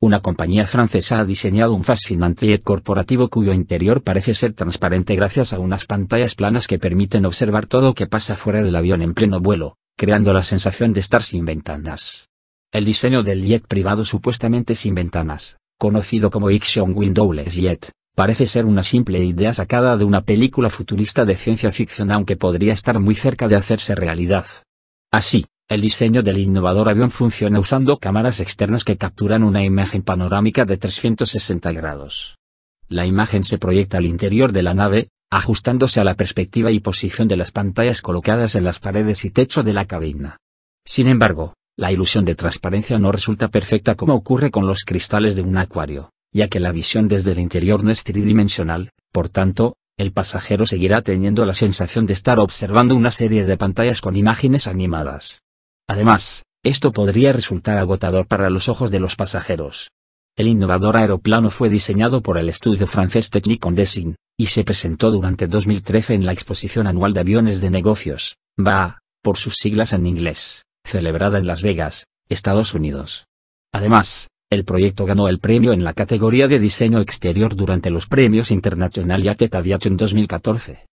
Una compañía francesa ha diseñado un fascinante jet corporativo cuyo interior parece ser transparente gracias a unas pantallas planas que permiten observar todo lo que pasa fuera del avión en pleno vuelo, creando la sensación de estar sin ventanas. El diseño del jet privado supuestamente sin ventanas, conocido como Ixion Windowless Jet, parece ser una simple idea sacada de una película futurista de ciencia ficción aunque podría estar muy cerca de hacerse realidad. Así, el diseño del innovador avión funciona usando cámaras externas que capturan una imagen panorámica de 360 grados. La imagen se proyecta al interior de la nave, ajustándose a la perspectiva y posición de las pantallas colocadas en las paredes y techo de la cabina. Sin embargo, la ilusión de transparencia no resulta perfecta como ocurre con los cristales de un acuario, ya que la visión desde el interior no es tridimensional, por tanto, el pasajero seguirá teniendo la sensación de estar observando una serie de pantallas con imágenes animadas. Además, esto podría resultar agotador para los ojos de los pasajeros. El innovador aeroplano fue diseñado por el estudio francés Technicon Design, y se presentó durante 2013 en la Exposición Anual de Aviones de Negocios, BA, por sus siglas en inglés, celebrada en Las Vegas, Estados Unidos. Además, el proyecto ganó el premio en la categoría de diseño exterior durante los premios International Yacht en 2014.